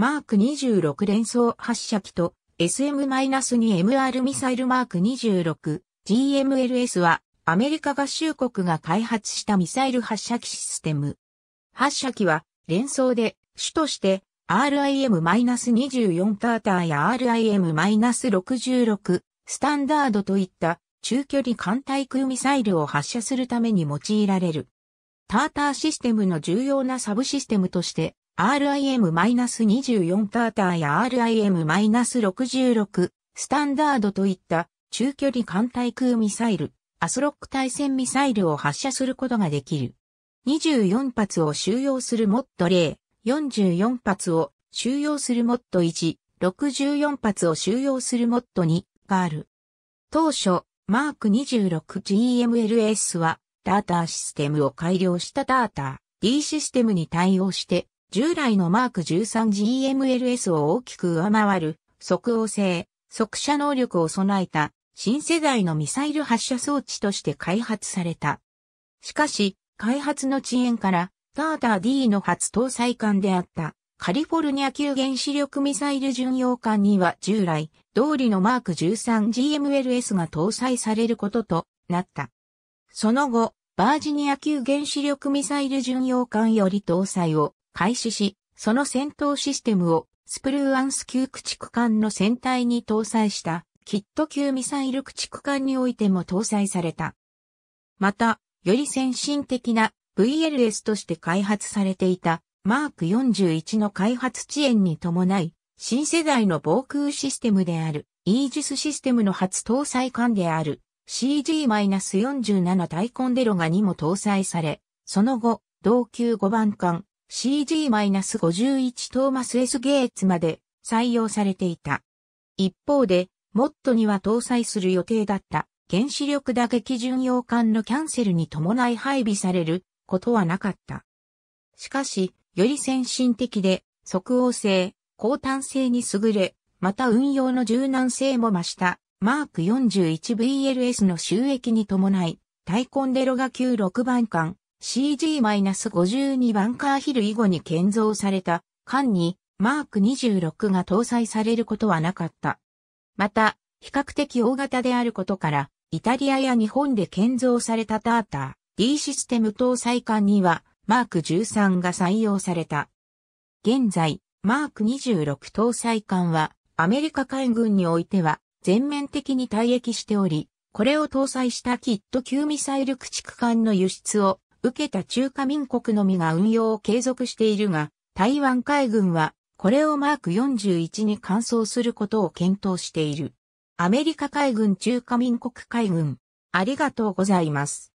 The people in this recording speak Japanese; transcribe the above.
マーク26連装発射機と SM-2MR ミサイルマーク 26GMLS はアメリカ合衆国が開発したミサイル発射機システム。発射機は連装で主として RIM-24 ターターや RIM-66 スタンダードといった中距離艦対空ミサイルを発射するために用いられる。ターターシステムの重要なサブシステムとして RIM-24 ターターや RIM-66 スタンダードといった中距離艦対空ミサイル、アスロック対戦ミサイルを発射することができる。24発を収容するモッド0、44発を収容するモッド1、64発を収容するモッド2がある。当初、マーク 26GMLS は、ターターシステムを改良したターター D システムに対応して、従来のマーク 13GMLS を大きく上回る即応性、即射能力を備えた新世代のミサイル発射装置として開発された。しかし、開発の遅延からターター D の初搭載艦であったカリフォルニア級原子力ミサイル巡洋艦には従来通りのマーク 13GMLS が搭載されることとなった。その後、バージニア級原子力ミサイル巡洋艦より搭載を開始し、その戦闘システムをスプルーアンス級駆逐艦の船体に搭載したキット級ミサイル駆逐艦においても搭載された。また、より先進的な VLS として開発されていたマーク41の開発遅延に伴い、新世代の防空システムであるイージスシステムの初搭載艦である CG-47 タイコンデロガにも搭載され、その後、同級5番艦 CG-51 トーマス S ゲーツまで採用されていた。一方で、モットには搭載する予定だった原子力打撃巡洋艦のキャンセルに伴い配備されることはなかった。しかし、より先進的で即応性、高単性に優れ、また運用の柔軟性も増したマーク 41VLS の収益に伴い、タイコンデロが9 6番艦 CG-52 バンカーヒル以後に建造された艦にマーク26が搭載されることはなかった。また、比較的大型であることから、イタリアや日本で建造されたターター D システム搭載艦にはマーク13が採用された。現在、マーク26搭載艦はアメリカ海軍においては全面的に退役しており、これを搭載したキット級ミサイル駆逐艦の輸出を受けた中華民国のみが運用を継続しているが、台湾海軍はこれをマーク41に換装することを検討している。アメリカ海軍中華民国海軍、ありがとうございます。